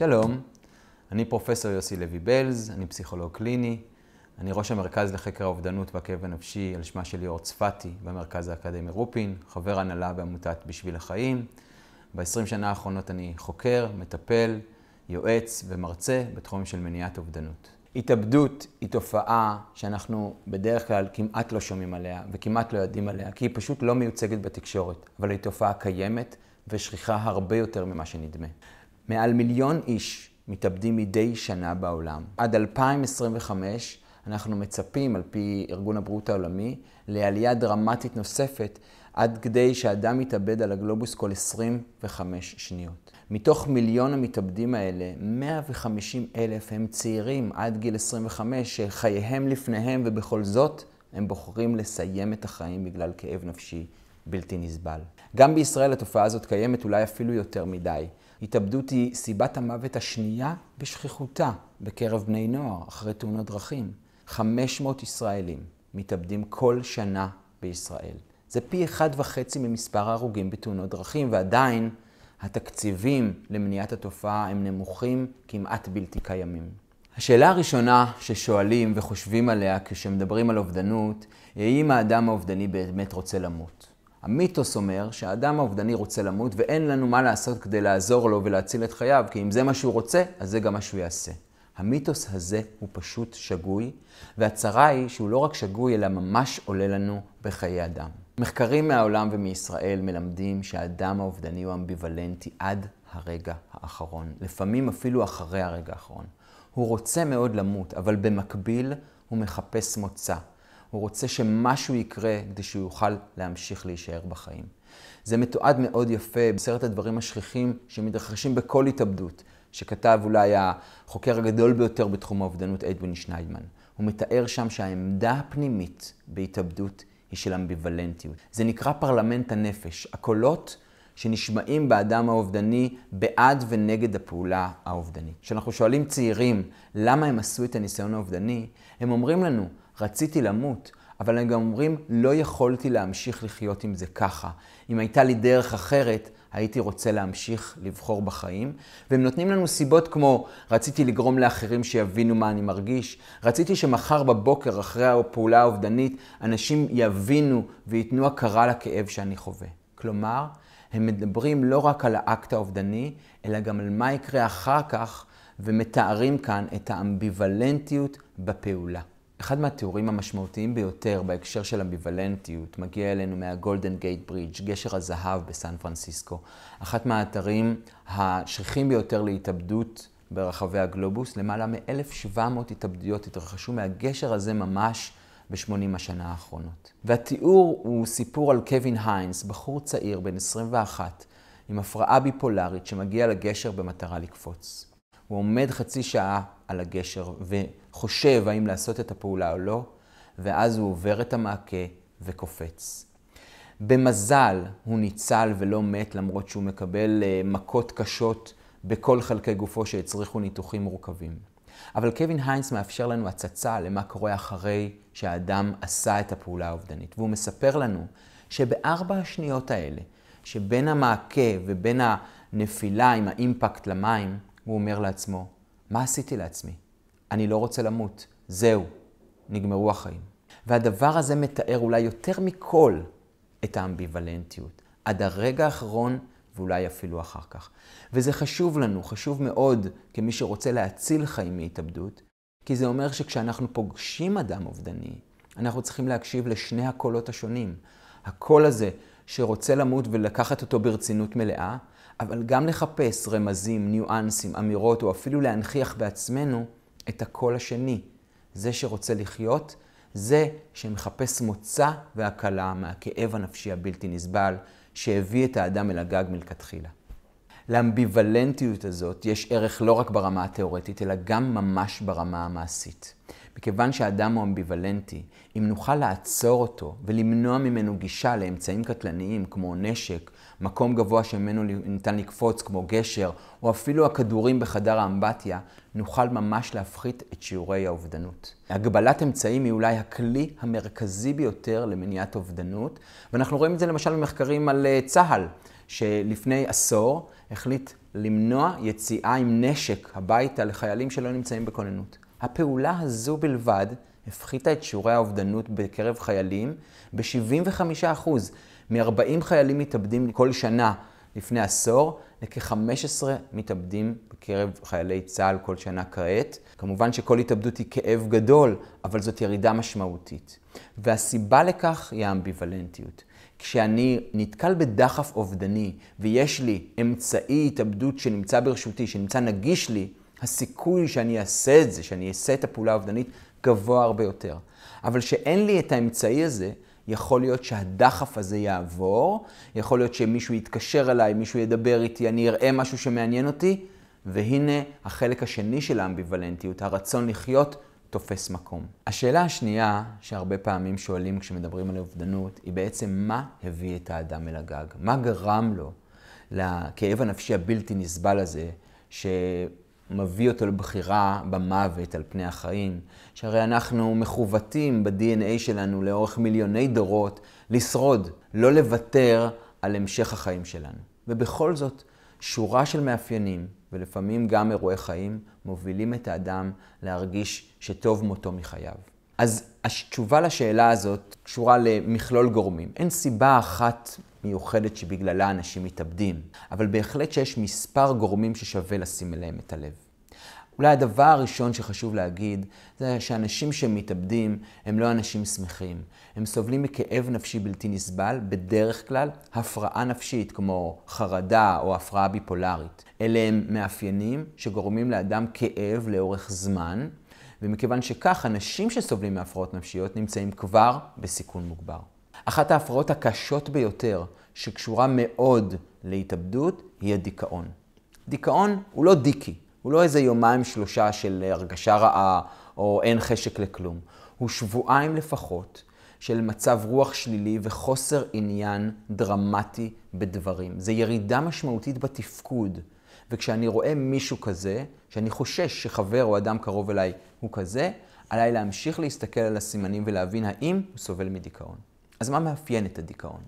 שלום, אני פרופסור יוסי לוי בלז, אני פסיכולוג קליני, אני ראש המרכז לחקר האובדנות והכאב הנפשי על שמה של ליאור צפתי במרכז האקדמי רופין, חבר הנהלה בעמותת בשביל החיים. ב-20 שנה האחרונות אני חוקר, מטפל, יועץ ומרצה בתחום של מניעת אובדנות. התאבדות היא תופעה שאנחנו בדרך כלל כמעט לא שומעים עליה וכמעט לא יודעים עליה, כי היא פשוט לא מיוצגת בתקשורת, אבל היא תופעה קיימת ושכיחה הרבה יותר ממה שנדמה. מעל מיליון איש מתאבדים מדי שנה בעולם. עד 2025 אנחנו מצפים, על פי ארגון הבריאות העולמי, לעלייה דרמטית נוספת, עד כדי שאדם מתאבד על הגלובוס כל 25 שניות. מתוך מיליון המתאבדים האלה, 150 אלף הם צעירים עד גיל 25, שחייהם לפניהם, ובכל זאת הם בוחרים לסיים את החיים בגלל כאב נפשי בלתי נסבל. גם בישראל התופעה הזאת קיימת אולי אפילו יותר מדי. התאבדות היא סיבת המוות השנייה בשכיחותה בקרב בני נוער אחרי תאונות דרכים. 500 ישראלים מתאבדים כל שנה בישראל. זה פי אחד וחצי ממספר ההרוגים בתאונות דרכים, ועדיין התקציבים למניעת התופעה הם נמוכים, כמעט בלתי קיימים. השאלה הראשונה ששואלים וחושבים עליה כשמדברים על אובדנות, היא האם האדם האובדני באמת רוצה למות. המיתוס אומר שהאדם האובדני רוצה למות ואין לנו מה לעשות כדי לעזור לו ולהציל את חייו, כי אם זה מה שהוא רוצה, אז זה גם מה שהוא יעשה. המיתוס הזה הוא פשוט שגוי, והצרה היא שהוא לא רק שגוי, אלא ממש עולה לנו בחיי אדם. מחקרים מהעולם ומישראל מלמדים שהאדם האובדני הוא אמביוולנטי עד הרגע האחרון, לפעמים אפילו אחרי הרגע האחרון. הוא רוצה מאוד למות, אבל במקביל הוא מחפש מוצא. הוא רוצה שמשהו יקרה כדי שהוא יוכל להמשיך להישאר בחיים. זה מתועד מאוד יפה בסרט הדברים השכיחים שמתרחשים בכל התאבדות, שכתב אולי החוקר הגדול ביותר בתחום האובדנות, אדווין שניידמן. הוא מתאר שם שהעמדה הפנימית בהתאבדות היא של אמביוולנטיות. זה נקרא פרלמנט הנפש. הקולות שנשמעים באדם האובדני בעד ונגד הפעולה האובדנית. כשאנחנו שואלים צעירים למה הם עשו את הניסיון האובדני, הם אומרים לנו, רציתי למות, אבל הם גם אומרים, לא יכולתי להמשיך לחיות עם זה ככה. אם הייתה לי דרך אחרת, הייתי רוצה להמשיך לבחור בחיים. והם נותנים לנו סיבות כמו, רציתי לגרום לאחרים שיבינו מה אני מרגיש, רציתי שמחר בבוקר, אחרי הפעולה האובדנית, אנשים יבינו וייתנו הכרה לכאב שאני חווה. כלומר, הם מדברים לא רק על האקט האובדני, אלא גם על מה יקרה אחר כך, ומתארים כאן את האמביוולנטיות בפעולה. אחד מהתיאורים המשמעותיים ביותר בהקשר של אמביוולנטיות מגיע אלינו מהגולדן גייט ברידג', גשר הזהב בסן פרנסיסקו. אחת מהאתרים השכיחים ביותר להתאבדות ברחבי הגלובוס. למעלה מ-1,700 התאבדויות התרחשו מהגשר הזה ממש ב-80 השנה האחרונות. והתיאור הוא סיפור על קווין היינס, בחור צעיר בן 21, עם הפרעה ביפולרית שמגיע לגשר במטרה לקפוץ. הוא עומד חצי שעה על הגשר וחושב האם לעשות את הפעולה או לא, ואז הוא עובר את המעקה וקופץ. במזל הוא ניצל ולא מת, למרות שהוא מקבל אה, מכות קשות בכל חלקי גופו שהצריכו ניתוחים מורכבים. אבל קווין היינס מאפשר לנו הצצה למה קורה אחרי שהאדם עשה את הפעולה האובדנית. והוא מספר לנו שבארבע השניות האלה, שבין המעקה ובין הנפילה עם האימפקט למים, הוא אומר לעצמו, מה עשיתי לעצמי? אני לא רוצה למות. זהו, נגמרו החיים. והדבר הזה מתאר אולי יותר מכל את האמביוולנטיות. עד הרגע האחרון ואולי אפילו אחר כך. וזה חשוב לנו, חשוב מאוד כמי שרוצה להציל חיים מהתאבדות, כי זה אומר שכשאנחנו פוגשים אדם אובדני, אנחנו צריכים להקשיב לשני הקולות השונים. הקול הזה שרוצה למות ולקחת אותו ברצינות מלאה, אבל גם לחפש רמזים, ניואנסים, אמירות, או אפילו להנכיח בעצמנו את הקול השני. זה שרוצה לחיות, זה שמחפש מוצא והקלה מהכאב הנפשי הבלתי נסבל שהביא את האדם אל הגג מלכתחילה. לאמביוולנטיות הזאת יש ערך לא רק ברמה התיאורטית, אלא גם ממש ברמה המעשית. מכיוון שהאדם הוא אמביוולנטי, אם נוכל לעצור אותו ולמנוע ממנו גישה לאמצעים קטלניים כמו נשק, מקום גבוה שממנו ניתן לקפוץ כמו גשר, או אפילו הכדורים בחדר האמבטיה, נוכל ממש להפחית את שיעורי האובדנות. הגבלת אמצעים היא אולי הכלי המרכזי ביותר למניעת אובדנות, ואנחנו רואים את זה למשל במחקרים על אה, צה"ל, שלפני עשור החליט למנוע יציאה עם נשק הביתה לחיילים שלא נמצאים בכוננות. הפעולה הזו בלבד הפחיתה את שיעורי האובדנות בקרב חיילים ב-75%, מ-40 חיילים מתאבדים כל שנה לפני עשור, לכ-15 מתאבדים בקרב חיילי צה"ל כל שנה כעת. כמובן שכל התאבדות היא כאב גדול, אבל זאת ירידה משמעותית. והסיבה לכך היא האמביוולנטיות. כשאני נתקל בדחף אובדני ויש לי אמצעי התאבדות שנמצא ברשותי, שנמצא נגיש לי, הסיכוי שאני אעשה את זה, שאני אעשה את הפעולה האובדנית, גבוה הרבה יותר. אבל שאין לי את האמצעי הזה, יכול להיות שהדחף הזה יעבור, יכול להיות שמישהו יתקשר אליי, מישהו ידבר איתי, אני אראה משהו שמעניין אותי, והנה החלק השני של האמביוולנטיות, הרצון לחיות, תופס מקום. השאלה השנייה שהרבה פעמים שואלים כשמדברים על אובדנות, היא בעצם מה הביא את האדם אל הגג? מה גרם לו לכאב הנפשי הבלתי נסבל הזה, ש... מביא אותו לבחירה במוות על פני החיים. שהרי אנחנו מכוותים ב-DNA שלנו לאורך מיליוני דורות לשרוד, לא לוותר על המשך החיים שלנו. ובכל זאת, שורה של מאפיינים, ולפעמים גם אירועי חיים, מובילים את האדם להרגיש שטוב מותו מחייו. אז התשובה לשאלה הזאת קשורה למכלול גורמים. אין סיבה אחת מיוחדת שבגללה אנשים מתאבדים, אבל בהחלט שיש מספר גורמים ששווה לשים אליהם את הלב. אולי הדבר הראשון שחשוב להגיד, זה שאנשים שמתאבדים הם לא אנשים שמחים. הם סובלים מכאב נפשי בלתי נסבל, בדרך כלל הפרעה נפשית, כמו חרדה או הפרעה ביפולרית. אלה הם מאפיינים שגורמים לאדם כאב לאורך זמן, ומכיוון שכך, אנשים שסובלים מהפרעות נפשיות נמצאים כבר בסיכון מוגבר. אחת ההפרעות הקשות ביותר, שקשורה מאוד להתאבדות, היא הדיכאון. דיכאון הוא לא דיקי, הוא לא איזה יומיים שלושה של הרגשה רעה או אין חשק לכלום. הוא שבועיים לפחות של מצב רוח שלילי וחוסר עניין דרמטי בדברים. זה ירידה משמעותית בתפקוד. וכשאני רואה מישהו כזה, שאני חושש שחבר או אדם קרוב אליי הוא כזה, עליי להמשיך להסתכל על הסימנים ולהבין האם הוא סובל מדיכאון. אז מה מאפיין את הדיכאון?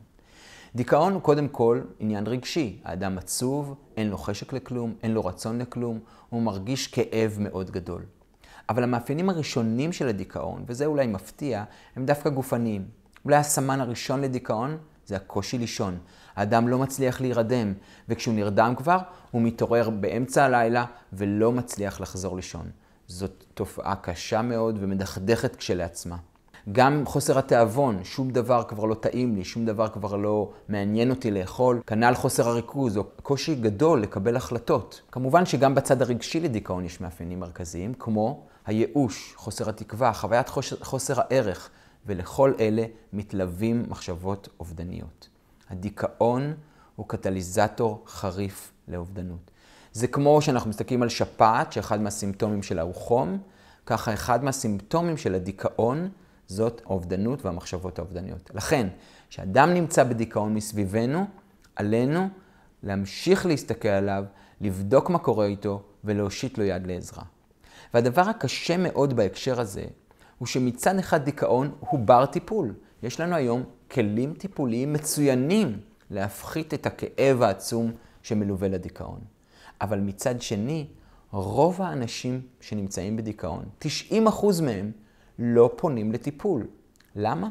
דיכאון הוא קודם כל עניין רגשי. האדם עצוב, אין לו חשק לכלום, אין לו רצון לכלום, הוא מרגיש כאב מאוד גדול. אבל המאפיינים הראשונים של הדיכאון, וזה אולי מפתיע, הם דווקא גופניים. אולי הסמן הראשון לדיכאון זה הקושי לישון. האדם לא מצליח להירדם, וכשהוא נרדם כבר, הוא מתעורר באמצע הלילה ולא מצליח לחזור לישון. זאת תופעה קשה מאוד ומדכדכת כשלעצמה. גם חוסר התיאבון, שום דבר כבר לא טעים לי, שום דבר כבר לא מעניין אותי לאכול. כנ"ל חוסר הריכוז, או קושי גדול לקבל החלטות. כמובן שגם בצד הרגשי לדיכאון יש מאפיינים מרכזיים, כמו הייאוש, חוסר התקווה, חוויית חוש... חוסר הערך, ולכל אלה מתלווים מחשבות אובדניות. הדיכאון הוא קטליזטור חריף לאובדנות. זה כמו שאנחנו מסתכלים על שפעת, שאחד מהסימפטומים שלה הוא חום, ככה אחד מהסימפטומים של הדיכאון זאת האובדנות והמחשבות האובדניות. לכן, כשאדם נמצא בדיכאון מסביבנו, עלינו להמשיך להסתכל עליו, לבדוק מה קורה איתו ולהושיט לו יד לעזרה. והדבר הקשה מאוד בהקשר הזה, הוא שמצד אחד דיכאון הוא בר טיפול. יש לנו היום כלים טיפוליים מצוינים להפחית את הכאב העצום שמלווה לדיכאון. אבל מצד שני, רוב האנשים שנמצאים בדיכאון, 90% מהם, לא פונים לטיפול. למה?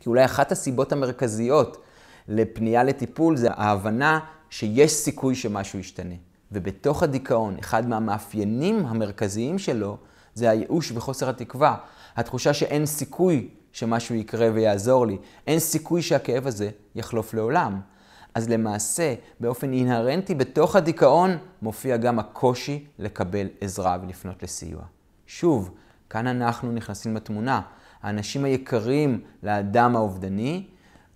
כי אולי אחת הסיבות המרכזיות לפנייה לטיפול זה ההבנה שיש סיכוי שמשהו ישתנה. ובתוך הדיכאון, אחד מהמאפיינים המרכזיים שלו זה הייאוש וחוסר התקווה. התחושה שאין סיכוי שמשהו יקרה ויעזור לי. אין סיכוי שהכאב הזה יחלוף לעולם. אז למעשה, באופן אינהרנטי, בתוך הדיכאון מופיע גם הקושי לקבל עזרה ולפנות לסיוע. שוב, כאן אנחנו נכנסים לתמונה. האנשים היקרים לאדם האובדני,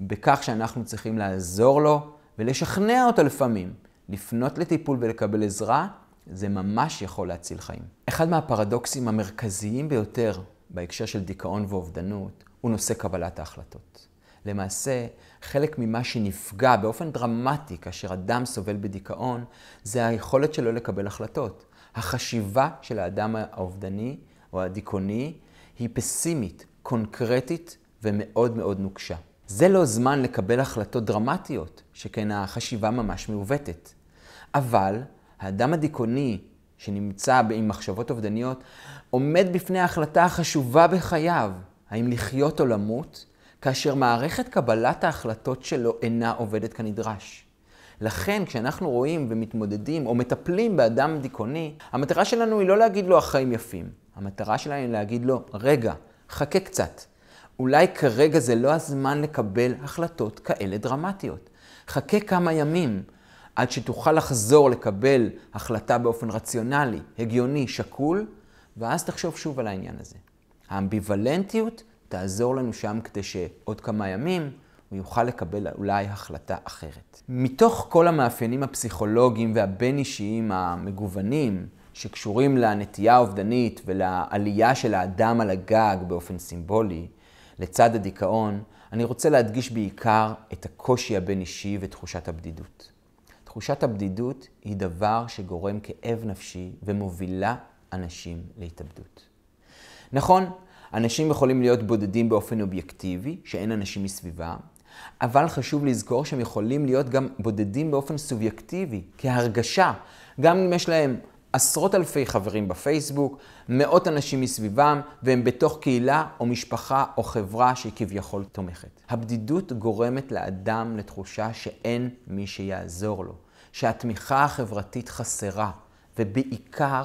בכך שאנחנו צריכים לעזור לו ולשכנע אותו לפעמים. לפנות לטיפול ולקבל עזרה, זה ממש יכול להציל חיים. אחד מהפרדוקסים המרכזיים ביותר בהקשר של דיכאון ואובדנות, הוא נושא קבלת ההחלטות. למעשה, חלק ממה שנפגע באופן דרמטי כאשר אדם סובל בדיכאון, זה היכולת שלו לקבל החלטות. החשיבה של האדם האובדני או הדיכאוני, היא פסימית, קונקרטית ומאוד מאוד נוקשה. זה לא זמן לקבל החלטות דרמטיות, שכן החשיבה ממש מעוותת. אבל האדם הדיכאוני שנמצא עם מחשבות אובדניות, עומד בפני ההחלטה החשובה בחייו, האם לחיות או למות, כאשר מערכת קבלת ההחלטות שלו אינה עובדת כנדרש. לכן, כשאנחנו רואים ומתמודדים או מטפלים באדם דיכאוני, המטרה שלנו היא לא להגיד לו החיים יפים, המטרה שלהם היא להגיד לו, רגע, חכה קצת. אולי כרגע זה לא הזמן לקבל החלטות כאלה דרמטיות. חכה כמה ימים עד שתוכל לחזור לקבל החלטה באופן רציונלי, הגיוני, שקול, ואז תחשוב שוב על העניין הזה. האמביוולנטיות תעזור לנו שם כדי שעוד כמה ימים הוא יוכל לקבל אולי החלטה אחרת. מתוך כל המאפיינים הפסיכולוגיים והבין-אישיים המגוונים, שקשורים לנטייה האובדנית ולעלייה של האדם על הגג באופן סימבולי, לצד הדיכאון, אני רוצה להדגיש בעיקר את הקושי הבין-אישי ותחושת הבדידות. תחושת הבדידות היא דבר שגורם כאב נפשי ומובילה אנשים להתאבדות. נכון, אנשים יכולים להיות בודדים באופן אובייקטיבי, שאין אנשים מסביבם, אבל חשוב לזכור שהם יכולים להיות גם בודדים באופן סובייקטיבי, כהרגשה. גם אם יש להם עשרות אלפי חברים בפייסבוק, מאות אנשים מסביבם, והם בתוך קהילה או משפחה או חברה שהיא כביכול תומכת. הבדידות גורמת לאדם לתחושה שאין מי שיעזור לו, שהתמיכה החברתית חסרה, ובעיקר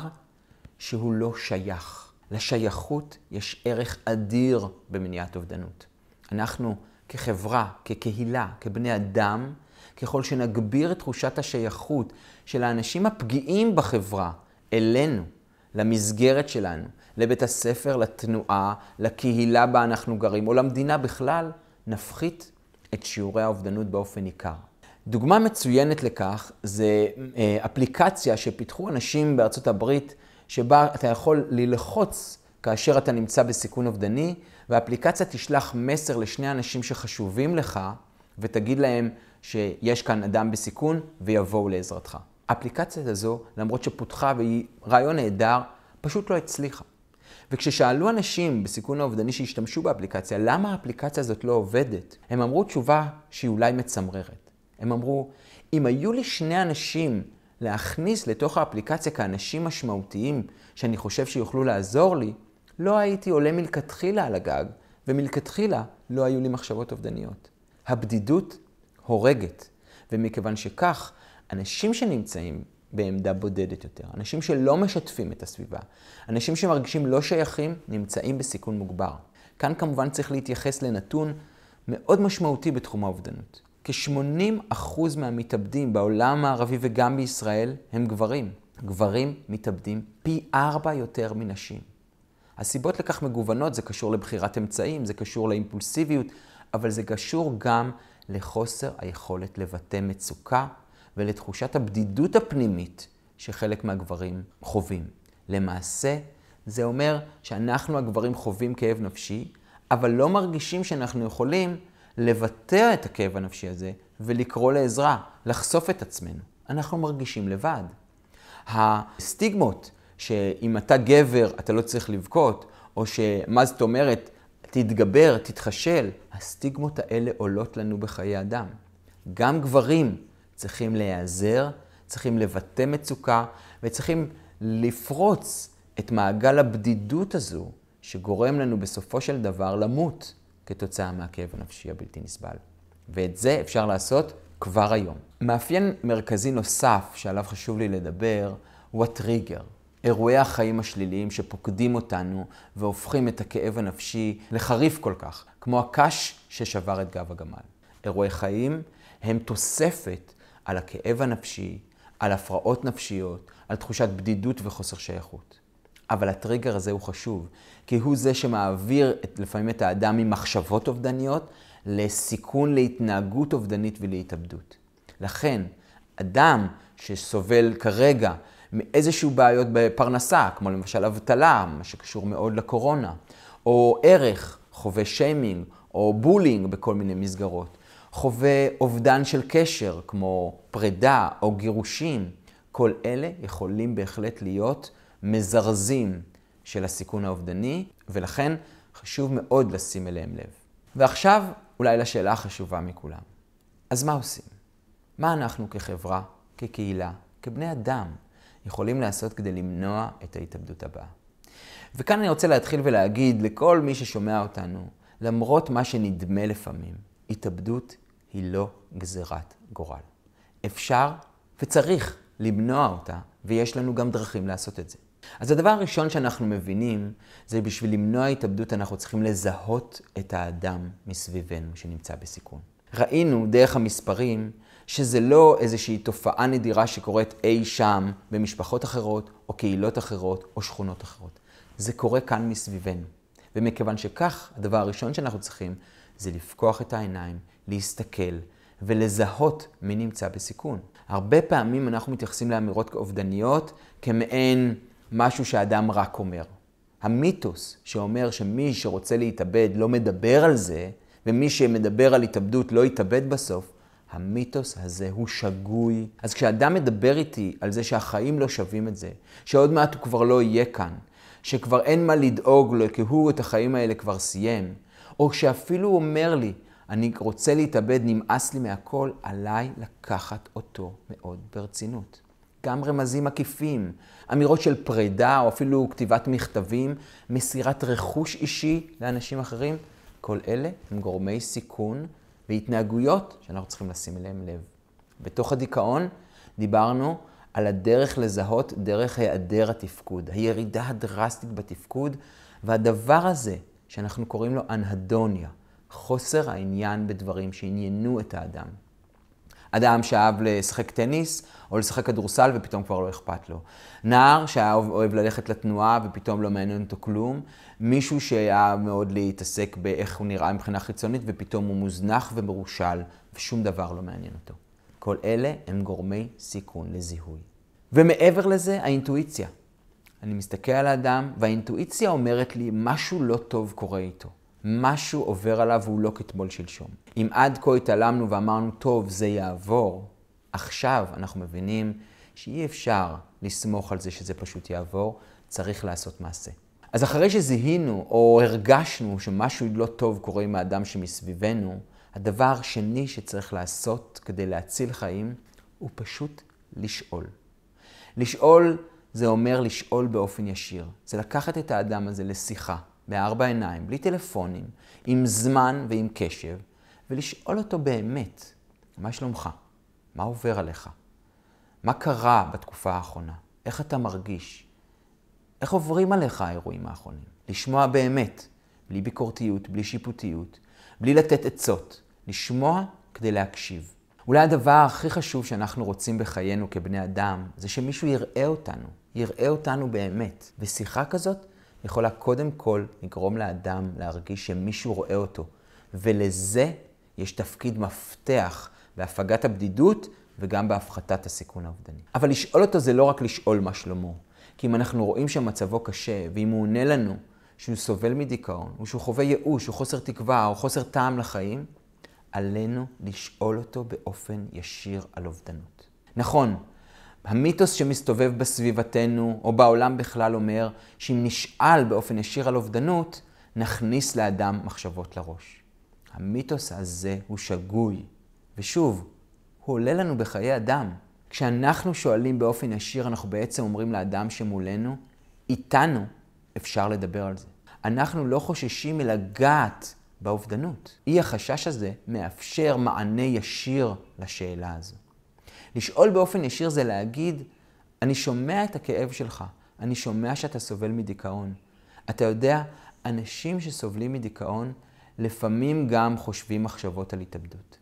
שהוא לא שייך. לשייכות יש ערך אדיר במניעת אובדנות. אנחנו כחברה, כקהילה, כבני אדם, ככל שנגביר את תחושת השייכות של האנשים הפגיעים בחברה אלינו, למסגרת שלנו, לבית הספר, לתנועה, לקהילה בה אנחנו גרים, או למדינה בכלל, נפחית את שיעורי האובדנות באופן ניכר. דוגמה מצוינת לכך זה אה, אפליקציה שפיתחו אנשים בארצות הברית, שבה אתה יכול ללחוץ כאשר אתה נמצא בסיכון אובדני, והאפליקציה תשלח מסר לשני אנשים שחשובים לך, ותגיד להם, שיש כאן אדם בסיכון ויבואו לעזרתך. האפליקציה הזו, למרות שפותחה והיא רעיון נהדר, פשוט לא הצליחה. וכששאלו אנשים בסיכון האובדני שהשתמשו באפליקציה, למה האפליקציה הזאת לא עובדת, הם אמרו תשובה שהיא אולי מצמררת. הם אמרו, אם היו לי שני אנשים להכניס לתוך האפליקציה כאנשים משמעותיים שאני חושב שיוכלו לעזור לי, לא הייתי עולה מלכתחילה על הגג, ומלכתחילה לא היו לי מחשבות אובדניות. הבדידות הורגת. ומכיוון שכך, אנשים שנמצאים בעמדה בודדת יותר, אנשים שלא משתפים את הסביבה, אנשים שמרגישים לא שייכים, נמצאים בסיכון מוגבר. כאן כמובן צריך להתייחס לנתון מאוד משמעותי בתחום האובדנות. כ-80% מהמתאבדים בעולם הערבי וגם בישראל הם גברים. גברים מתאבדים פי ארבע יותר מנשים. הסיבות לכך מגוונות, זה קשור לבחירת אמצעים, זה קשור לאימפולסיביות, אבל זה קשור גם לחוסר היכולת לבטא מצוקה ולתחושת הבדידות הפנימית שחלק מהגברים חווים. למעשה, זה אומר שאנחנו הגברים חווים כאב נפשי, אבל לא מרגישים שאנחנו יכולים לבטא את הכאב הנפשי הזה ולקרוא לעזרה, לחשוף את עצמנו. אנחנו מרגישים לבד. הסטיגמות שאם אתה גבר אתה לא צריך לבכות, או שמה זאת אומרת תתגבר, תתחשל. הסטיגמות האלה עולות לנו בחיי אדם. גם גברים צריכים להיעזר, צריכים לבטא מצוקה וצריכים לפרוץ את מעגל הבדידות הזו, שגורם לנו בסופו של דבר למות כתוצאה מהכאב הנפשי הבלתי נסבל. ואת זה אפשר לעשות כבר היום. מאפיין מרכזי נוסף שעליו חשוב לי לדבר הוא הטריגר. אירועי החיים השליליים שפוקדים אותנו והופכים את הכאב הנפשי לחריף כל כך, כמו הקש ששבר את גב הגמל. אירועי חיים הם תוספת על הכאב הנפשי, על הפרעות נפשיות, על תחושת בדידות וחוסר שייכות. אבל הטריגר הזה הוא חשוב, כי הוא זה שמעביר את, לפעמים את האדם ממחשבות אובדניות לסיכון להתנהגות אובדנית ולהתאבדות. לכן, אדם שסובל כרגע מאיזשהו בעיות בפרנסה, כמו למשל אבטלה, מה שקשור מאוד לקורונה, או ערך, חווה שיימינג, או בולינג בכל מיני מסגרות, חווה אובדן של קשר, כמו פרידה או גירושים, כל אלה יכולים בהחלט להיות מזרזים של הסיכון האובדני, ולכן חשוב מאוד לשים אליהם לב. ועכשיו, אולי לשאלה החשובה מכולם. אז מה עושים? מה אנחנו כחברה, כקהילה, כבני אדם, יכולים לעשות כדי למנוע את ההתאבדות הבאה. וכאן אני רוצה להתחיל ולהגיד לכל מי ששומע אותנו, למרות מה שנדמה לפעמים, התאבדות היא לא גזירת גורל. אפשר וצריך למנוע אותה, ויש לנו גם דרכים לעשות את זה. אז הדבר הראשון שאנחנו מבינים, זה בשביל למנוע התאבדות אנחנו צריכים לזהות את האדם מסביבנו שנמצא בסיכון. ראינו דרך המספרים שזה לא איזושהי תופעה נדירה שקורית אי שם במשפחות אחרות, או קהילות אחרות, או שכונות אחרות. זה קורה כאן מסביבנו. ומכיוון שכך, הדבר הראשון שאנחנו צריכים זה לפקוח את העיניים, להסתכל ולזהות מי נמצא בסיכון. הרבה פעמים אנחנו מתייחסים לאמירות אובדניות כמעין משהו שאדם רק אומר. המיתוס שאומר שמי שרוצה להתאבד לא מדבר על זה, ומי שמדבר על התאבדות לא יתאבד בסוף, המיתוס הזה הוא שגוי. אז כשאדם מדבר איתי על זה שהחיים לא שווים את זה, שעוד מעט הוא כבר לא יהיה כאן, שכבר אין מה לדאוג לו, כי הוא את החיים האלה כבר סיים, או שאפילו הוא אומר לי, אני רוצה להתאבד, נמאס לי מהכל, עליי לקחת אותו מאוד ברצינות. גם רמזים עקיפים, אמירות של פרידה או אפילו כתיבת מכתבים, מסירת רכוש אישי לאנשים אחרים, כל אלה הם גורמי סיכון והתנהגויות שאנחנו צריכים לשים אליהן לב. בתוך הדיכאון דיברנו על הדרך לזהות דרך היעדר התפקוד, הירידה הדרסטית בתפקוד, והדבר הזה שאנחנו קוראים לו אנהדוניה, חוסר העניין בדברים שעניינו את האדם. אדם שאהב לשחק טניס או לשחק כדורסל ופתאום כבר לא אכפת לו. נער שאוהב ללכת לתנועה ופתאום לא מעניין אותו כלום. מישהו שהיה מאוד להתעסק באיך הוא נראה מבחינה חיצונית ופתאום הוא מוזנח ומרושל ושום דבר לא מעניין אותו. כל אלה הם גורמי סיכון לזיהוי. ומעבר לזה, האינטואיציה. אני מסתכל על האדם והאינטואיציה אומרת לי משהו לא טוב קורה איתו. משהו עובר עליו והוא לא כתמול שלשום. אם עד כה התעלמנו ואמרנו, טוב, זה יעבור, עכשיו אנחנו מבינים שאי אפשר לסמוך על זה שזה פשוט יעבור, צריך לעשות מעשה. אז אחרי שזיהינו או הרגשנו שמשהו לא טוב קורה עם האדם שמסביבנו, הדבר השני שצריך לעשות כדי להציל חיים הוא פשוט לשאול. לשאול זה אומר לשאול באופן ישיר. זה לקחת את האדם הזה לשיחה, בארבע עיניים, בלי טלפונים, עם זמן ועם קשב, ולשאול אותו באמת, מה שלומך? מה עובר עליך? מה קרה בתקופה האחרונה? איך אתה מרגיש? איך עוברים עליך האירועים האחרונים? לשמוע באמת, בלי ביקורתיות, בלי שיפוטיות, בלי לתת עצות, לשמוע כדי להקשיב. אולי הדבר הכי חשוב שאנחנו רוצים בחיינו כבני אדם, זה שמישהו יראה אותנו, יראה אותנו באמת. ושיחה כזאת יכולה קודם כל לגרום לאדם להרגיש שמישהו רואה אותו. ולזה יש תפקיד מפתח בהפגת הבדידות וגם בהפחתת הסיכון האובדני. אבל לשאול אותו זה לא רק לשאול מה שלמה. כי אם אנחנו רואים שמצבו קשה, ואם הוא עונה לנו שהוא סובל מדיכאון, או שהוא חווה ייאוש, או חוסר תקווה, או חוסר טעם לחיים, עלינו לשאול אותו באופן ישיר על אובדנות. נכון, המיתוס שמסתובב בסביבתנו או בעולם בכלל אומר שאם נשאל באופן ישיר על אובדנות, נכניס לאדם מחשבות לראש. המיתוס הזה הוא שגוי. ושוב, הוא עולה לנו בחיי אדם. כשאנחנו שואלים באופן ישיר, אנחנו בעצם אומרים לאדם שמולנו, איתנו אפשר לדבר על זה. אנחנו לא חוששים מלגעת באובדנות. אי החשש הזה מאפשר מענה ישיר לשאלה הזו. לשאול באופן ישיר זה להגיד, אני שומע את הכאב שלך, אני שומע שאתה סובל מדיכאון. אתה יודע, אנשים שסובלים מדיכאון לפעמים גם חושבים מחשבות על התאבדות.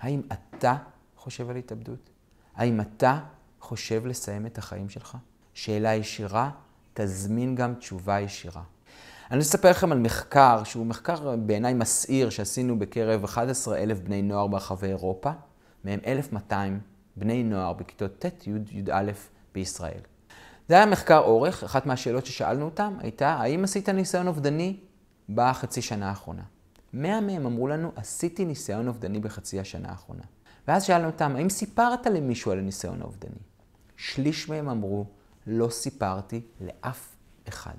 האם אתה חושב על התאבדות? האם אתה חושב לסיים את החיים שלך? שאלה ישירה, תזמין גם תשובה ישירה. אני אספר לכם על מחקר, שהוא מחקר בעיניי מסעיר, שעשינו בקרב 11,000 בני נוער ברחבי אירופה, מהם 1,200 בני נוער בכיתות ט', י', י"א בישראל. זה היה מחקר אורך, אחת מהשאלות ששאלנו אותם הייתה, האם עשית ניסיון אובדני בחצי שנה האחרונה? מאה מהם אמרו לנו, עשיתי ניסיון אובדני בחצי השנה האחרונה. ואז שאלנו אותם, האם סיפרת למישהו על הניסיון האובדני? שליש מהם אמרו, לא סיפרתי לאף אחד.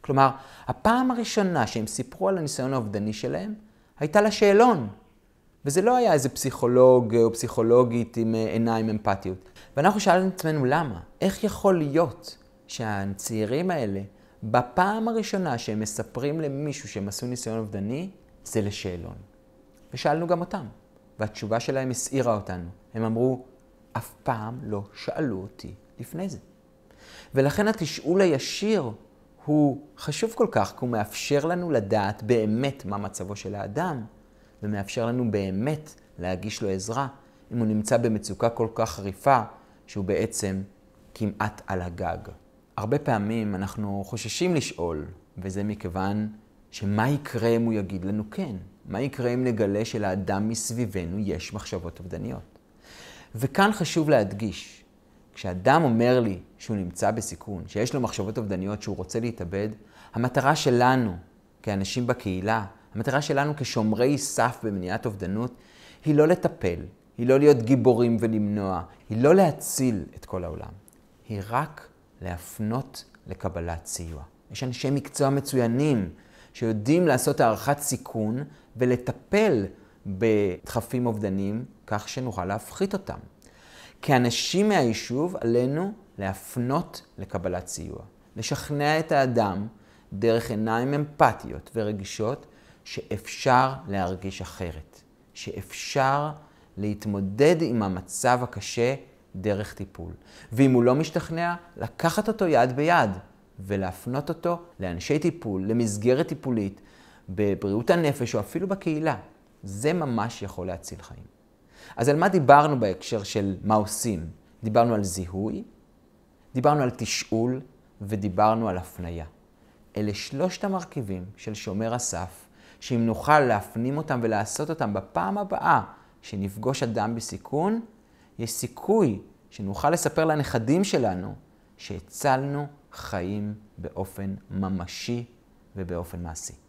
כלומר, הפעם הראשונה שהם סיפרו על הניסיון האובדני שלהם, הייתה לשאלון, וזה לא היה איזה פסיכולוג או פסיכולוגית עם אה, עיניים אמפתיות. ואנחנו שאלנו את עצמנו למה? איך יכול להיות שהצעירים האלה, בפעם הראשונה שהם מספרים למישהו שהם עשו ניסיון אובדני, זה לשאלון. ושאלנו גם אותם, והתשובה שלהם הסעירה אותנו. הם אמרו, אף פעם לא שאלו אותי לפני זה. ולכן התשאול הישיר הוא חשוב כל כך, כי הוא מאפשר לנו לדעת באמת מה מצבו של האדם, ומאפשר לנו באמת להגיש לו עזרה, אם הוא נמצא במצוקה כל כך חריפה, שהוא בעצם כמעט על הגג. הרבה פעמים אנחנו חוששים לשאול, וזה מכיוון שמה יקרה אם הוא יגיד לנו כן? מה יקרה אם נגלה שלאדם מסביבנו יש מחשבות אובדניות? וכאן חשוב להדגיש, כשאדם אומר לי שהוא נמצא בסיכון, שיש לו מחשבות אובדניות, שהוא רוצה להתאבד, המטרה שלנו, כאנשים בקהילה, המטרה שלנו כשומרי סף במניעת אובדנות היא לא לטפל, היא לא להיות גיבורים ולמנוע, היא לא להציל את כל העולם, היא רק להפנות לקבלת סיוע. יש אנשי מקצוע מצוינים שיודעים לעשות הערכת סיכון ולטפל בדחפים אובדניים כך שנוכל להפחית אותם. כאנשים מהיישוב עלינו להפנות לקבלת סיוע, לשכנע את האדם דרך עיניים אמפתיות ורגישות שאפשר להרגיש אחרת, שאפשר להתמודד עם המצב הקשה דרך טיפול. ואם הוא לא משתכנע, לקחת אותו יד ביד ולהפנות אותו לאנשי טיפול, למסגרת טיפולית, בבריאות הנפש או אפילו בקהילה. זה ממש יכול להציל חיים. אז על מה דיברנו בהקשר של מה עושים? דיברנו על זיהוי, דיברנו על תשאול ודיברנו על הפנייה. אלה שלושת המרכיבים של שומר הסף שאם נוכל להפנים אותם ולעשות אותם בפעם הבאה שנפגוש אדם בסיכון, יש סיכוי שנוכל לספר לנכדים שלנו שהצלנו חיים באופן ממשי ובאופן מעשי.